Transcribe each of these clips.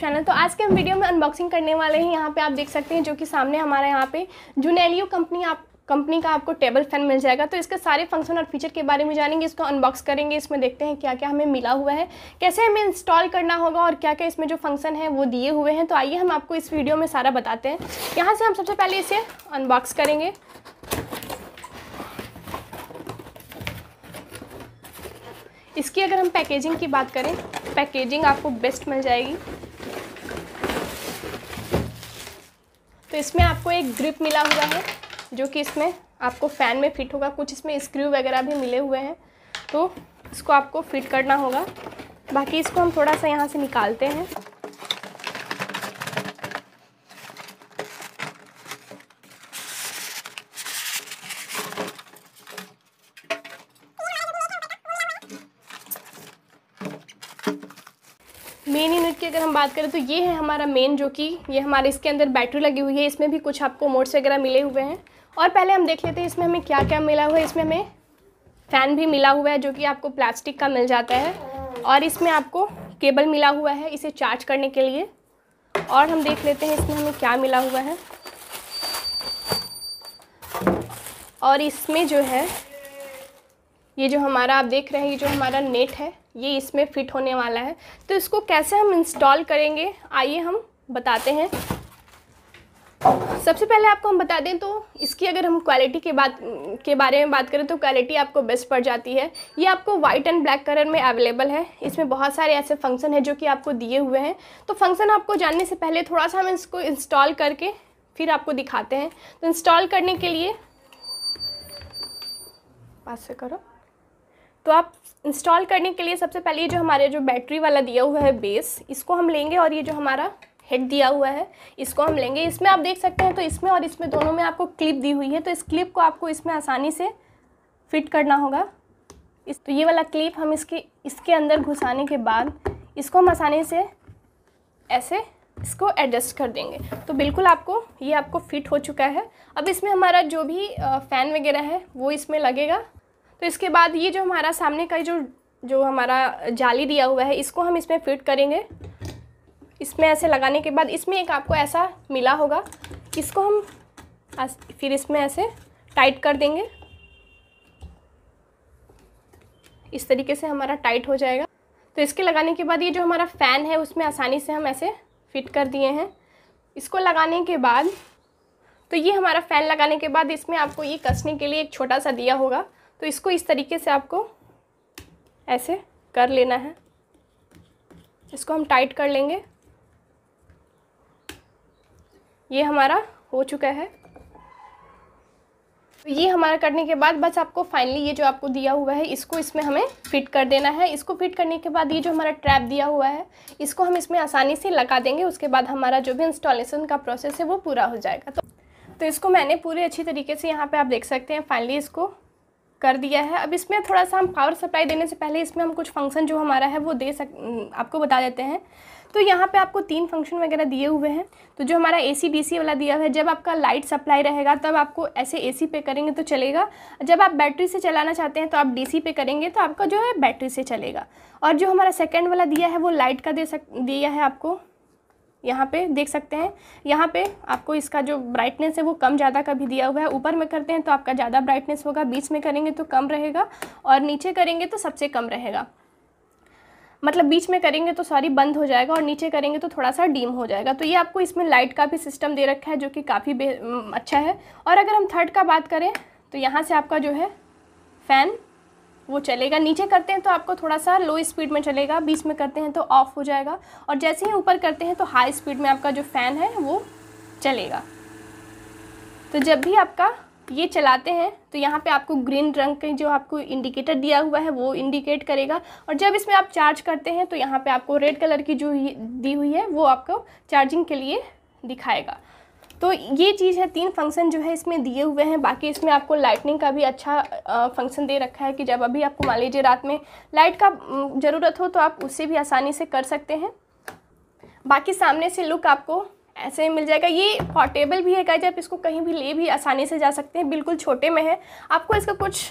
channel तो आज के हम वीडियो में अनबॉक्सिंग करने वाले हैं यहाँ पे आप देख सकते हैं जो कि सामने हमारे यहाँ पे जुनेलियो कंपनी आप कंपनी का आपको टेबल फैन मिल जाएगा तो इसके सारे फंक्शन और फीचर के बारे में जानेंगे इसको अनबॉक्स करेंगे इसमें देखते हैं क्या क्या हमें मिला हुआ है कैसे हमें इंस्टॉल करना होगा और क्या क्या इसमें जो फंक्शन है वो दिए हुए हैं तो आइए हम आपको इस वीडियो में सारा बताते हैं यहाँ से हम सबसे पहले इसे अनबॉक्स करेंगे इसकी अगर हम पैकेजिंग की बात करें पैकेजिंग आपको बेस्ट मिल जाएगी तो इसमें आपको एक ग्रिप मिला हुआ है जो कि इसमें आपको फ़ैन में फिट होगा कुछ इसमें स्क्रू वगैरह भी मिले हुए हैं तो इसको आपको फिट करना होगा बाकी इसको हम थोड़ा सा यहाँ से निकालते हैं मेन यूनिट की अगर हम बात करें तो ये है हमारा मेन जो कि ये हमारे इसके अंदर बैटरी लगी हुई है इसमें भी कुछ आपको मोड्स वगैरह मिले हुए हैं और पहले हम देख लेते हैं इसमें हमें क्या क्या मिला हुआ है इसमें हमें फ़ैन भी मिला हुआ है जो कि आपको प्लास्टिक का मिल जाता है और इसमें आपको केबल मिला हुआ है इसे चार्ज करने के लिए और हम देख लेते हैं इसमें हमें क्या मिला हुआ है और इसमें जो है ये जो हमारा आप देख रहे हैं ये जो हमारा नेट है ये इसमें फिट होने वाला है तो इसको कैसे हम इंस्टॉल करेंगे आइए हम बताते हैं सबसे पहले आपको हम बता दें तो इसकी अगर हम क्वालिटी के बात के बारे में बात करें तो क्वालिटी आपको बेस्ट पड़ जाती है ये आपको वाइट एंड ब्लैक कलर में अवेलेबल है इसमें बहुत सारे ऐसे फंक्शन हैं जो कि आपको दिए हुए हैं तो फंक्शन आपको जानने से पहले थोड़ा सा हम इसको इंस्टॉल करके फिर आपको दिखाते हैं तो इंस्टॉल करने के लिए पास से करो तो आप इंस्टॉल करने के लिए सबसे पहले ये जो हमारे जो बैटरी वाला दिया हुआ है बेस इसको हम लेंगे और ये जो हमारा हेड दिया हुआ है इसको हम लेंगे इसमें आप देख सकते हैं तो इसमें और इसमें दोनों में आपको क्लिप दी हुई है तो इस क्लिप को आपको इसमें आसानी से फिट करना होगा इस तो ये वाला क्लिप हम इसके इसके अंदर घुसाने के बाद इसको हम आसानी से ऐसे इसको एडजस्ट कर देंगे तो बिल्कुल आपको ये आपको फिट हो चुका है अब इसमें हमारा जो भी फ़ैन वगैरह है वो इसमें लगेगा तो इसके बाद ये जो हमारा सामने का जो जो हमारा जाली दिया हुआ है इसको हम इसमें फिट करेंगे इसमें ऐसे लगाने के बाद इसमें एक आपको ऐसा मिला होगा इसको हम फिर इसमें ऐसे टाइट कर देंगे इस तरीके से हमारा टाइट हो जाएगा तो इसके लगाने के बाद ये जो हमारा फ़ैन है उसमें आसानी से हम ऐसे फिट कर दिए हैं इसको लगाने के बाद तो ये हमारा फ़ैन लगाने के बाद इसमें आपको ये कसने के लिए एक छोटा सा दिया होगा तो इसको इस तरीके से आपको ऐसे कर लेना है इसको हम टाइट कर लेंगे ये हमारा हो चुका है तो ये हमारा करने के बाद बस आपको फाइनली ये जो आपको दिया हुआ है इसको इसमें हमें फिट कर देना है इसको फिट करने के बाद ये जो हमारा ट्रैप दिया हुआ है इसको हम इसमें आसानी से लगा देंगे उसके बाद हमारा जो भी इंस्टॉलेशन का प्रोसेस है वो पूरा हो जाएगा तो तो इसको मैंने पूरे अच्छी तरीके से यहाँ पर आप देख सकते हैं फाइनली इसको कर दिया है अब इसमें थोड़ा सा हम पावर सप्लाई देने से पहले इसमें हम कुछ फंक्शन जो हमारा है वो दे सक आपको बता देते हैं तो यहाँ पे आपको तीन फंक्शन वगैरह दिए हुए हैं तो जो हमारा ए सी बी सी वाला दिया हुआ है जब आपका लाइट सप्लाई रहेगा तब आपको ऐसे ए सी पे करेंगे तो चलेगा जब आप बैटरी से चलाना चाहते हैं तो आप डी सी पे करेंगे तो आपका जो है बैटरी से चलेगा और जो हमारा सेकेंड वाला दिया है वो लाइट का दे सक दिया है आपको यहाँ पे देख सकते हैं यहाँ पे आपको इसका जो ब्राइटनेस है वो कम ज़्यादा का भी दिया हुआ है ऊपर में करते हैं तो आपका ज़्यादा ब्राइटनेस होगा बीच में करेंगे तो कम रहेगा और नीचे करेंगे तो सबसे कम रहेगा मतलब बीच में करेंगे तो सॉरी बंद हो जाएगा और नीचे करेंगे तो थोड़ा सा डीम हो जाएगा तो ये आपको इसमें लाइट का भी सिस्टम दे रखा है जो कि काफ़ी अच्छा है और अगर हम थर्ड का बात करें तो यहाँ से आपका जो है फ़ैन वो चलेगा नीचे करते हैं तो आपको थोड़ा सा लो स्पीड में चलेगा बीच में करते हैं तो ऑफ़ हो जाएगा और जैसे ही ऊपर करते हैं तो हाई स्पीड में आपका जो फ़ैन है वो चलेगा तो जब भी आपका ये चलाते हैं तो यहाँ पे आपको ग्रीन रंग के जो आपको इंडिकेटर दिया हुआ है वो इंडिकेट करेगा और जब इसमें आप चार्ज करते हैं तो यहाँ पे आपको रेड कलर की जो दी हुई है वो आपको चार्जिंग के लिए दिखाएगा तो ये चीज़ है तीन फंक्शन जो है इसमें दिए हुए हैं बाकी इसमें आपको लाइटनिंग का भी अच्छा फंक्शन दे रखा है कि जब अभी आपको मान लीजिए रात में लाइट का ज़रूरत हो तो आप उससे भी आसानी से कर सकते हैं बाकी सामने से लुक आपको ऐसे मिल जाएगा ये पोर्टेबल भी है गाइज आप इसको कहीं भी ले भी आसानी से जा सकते हैं बिल्कुल छोटे में है आपको इसका कुछ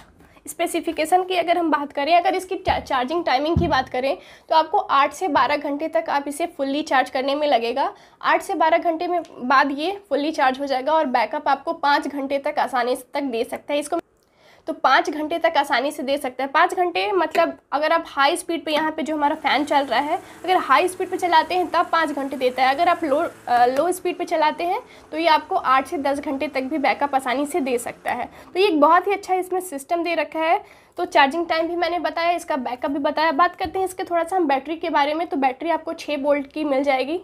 स्पेसिफिकेशन की अगर हम बात करें अगर इसकी चार्जिंग टाइमिंग की बात करें तो आपको आठ से बारह घंटे तक आप इसे फुल्ली चार्ज करने में लगेगा आठ से बारह घंटे में बाद ये फुल्ली चार्ज हो जाएगा और बैकअप आपको पाँच घंटे तक आसानी तक दे सकता है इसको तो पाँच घंटे तक आसानी से दे सकते हैं पाँच घंटे मतलब अगर आप हाई स्पीड पे यहाँ पे जो हमारा फ़ैन चल रहा है अगर हाई स्पीड पे चलाते हैं तब पाँच घंटे देता है अगर आप लो आ, लो स्पीड पे चलाते हैं तो ये आपको आठ से दस घंटे तक भी बैकअप आसानी से दे सकता है तो ये एक बहुत ही अच्छा इसमें सिस्टम दे रखा है तो चार्जिंग टाइम भी मैंने बताया इसका बैकअप भी बताया बात करते हैं इसके थोड़ा सा हम बैटरी के बारे में तो बैटरी आपको छः बोल्ट की मिल जाएगी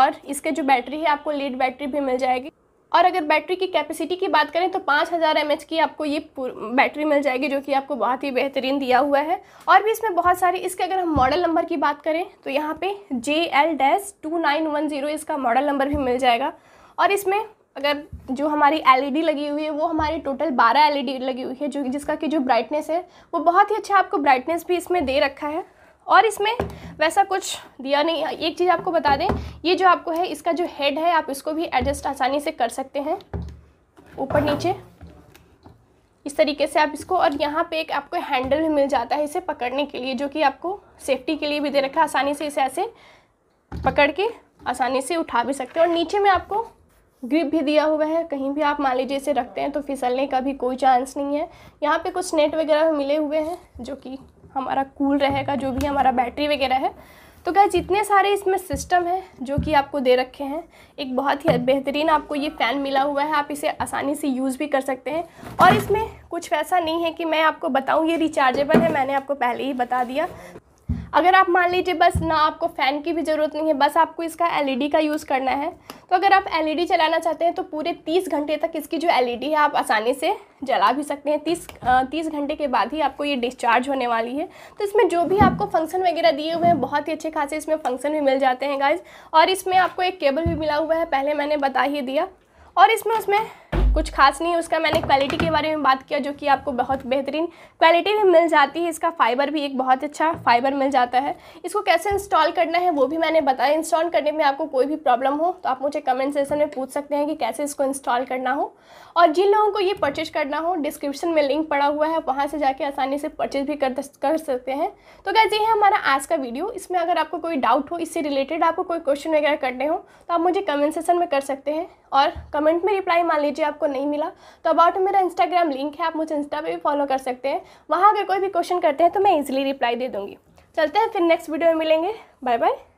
और इसके जो बैटरी है आपको लीड बैटरी भी मिल जाएगी और अगर बैटरी की कैपेसिटी की बात करें तो 5000 हज़ार की आपको ये बैटरी मिल जाएगी जो कि आपको बहुत ही बेहतरीन दिया हुआ है और भी इसमें बहुत सारी इसके अगर हम मॉडल नंबर की बात करें तो यहाँ पे J L dash two nine one zero इसका मॉडल नंबर भी मिल जाएगा और इसमें अगर जो हमारी एलईडी e लगी हुई है वो हमारी टोटल 12 एलईडी लगी हुई है जो जिसका कि जो ब्राइटनेस है वो बहुत ही अच्छा आपको ब्राइटनेस भी इसमें दे रखा है और इसमें वैसा कुछ दिया नहीं एक चीज़ आपको बता दें ये जो आपको है इसका जो हेड है आप इसको भी एडजस्ट आसानी से कर सकते हैं ऊपर नीचे इस तरीके से आप इसको और यहाँ पे एक आपको हैंडल भी मिल जाता है इसे पकड़ने के लिए जो कि आपको सेफ्टी के लिए भी दे रखा है आसानी से इसे ऐसे पकड़ के आसानी से उठा भी सकते हैं और नीचे में आपको ग्रिप भी दिया हुआ है कहीं भी आप मान लीजिए इसे रखते हैं तो फिसलने का भी कोई चांस नहीं है यहाँ पे कुछ नेट वगैरह मिले हुए हैं जो कि हमारा कूल रहेगा जो भी हमारा बैटरी वगैरह है तो क्या जितने सारे इसमें सिस्टम हैं जो कि आपको दे रखे हैं एक बहुत ही बेहतरीन आपको ये फ़ैन मिला हुआ है आप इसे आसानी से यूज़ भी कर सकते हैं और इसमें कुछ वैसा नहीं है कि मैं आपको बताऊं ये रिचार्जेबल है मैंने आपको पहले ही बता दिया अगर आप मान लीजिए बस ना आपको फ़ैन की भी ज़रूरत नहीं है बस आपको इसका एलईडी e का यूज़ करना है तो अगर आप एलईडी e चलाना चाहते हैं तो पूरे तीस घंटे तक इसकी जो एलईडी e है आप आसानी से जला भी सकते हैं तीस तीस घंटे के बाद ही आपको ये डिस्चार्ज होने वाली है तो इसमें जो भी आपको फंक्शन वगैरह दिए हुए हैं बहुत ही अच्छे खासे इसमें फंक्शन भी मिल जाते हैं गाइज और इसमें आपको एक केबल भी मिला हुआ है पहले मैंने बता ही दिया और इसमें उसमें कुछ खास नहीं है उसका मैंने क्वालिटी के बारे में बात किया जो कि आपको बहुत बेहतरीन क्वालिटी में मिल जाती है इसका फाइबर भी एक बहुत अच्छा फाइबर मिल जाता है इसको कैसे इंस्टॉल करना है वो भी मैंने बताया इंस्टॉल करने में आपको कोई भी प्रॉब्लम हो तो आप मुझे कमेंट सेशन में पूछ सकते हैं कि कैसे इसको इंस्टॉल करना हो और जिन लोगों को ये परचेज करना हो डिस्क्रिप्शन में लिंक पड़ा हुआ है वहाँ से जाके आसानी से परचेज भी कर कर सकते हैं तो कैसे है हमारा आज का वीडियो इसमें अगर आपको कोई डाउट हो इससे रिलेटेड आपको कोई क्वेश्चन वगैरह करने हो तो आप मुझे कमेंट सेशन में कर सकते हैं और कमेंट में रिप्लाई मान लीजिए आप आपको नहीं मिला तो अबाउट मेरा इंस्टाग्राम लिंक है आप मुझे इंस्टा पे भी फॉलो कर सकते हैं वहाँ अगर कोई भी क्वेश्चन करते हैं तो मैं ईजिली रिप्लाई दे दूँगी चलते हैं फिर नेक्स्ट वीडियो में मिलेंगे बाय बाय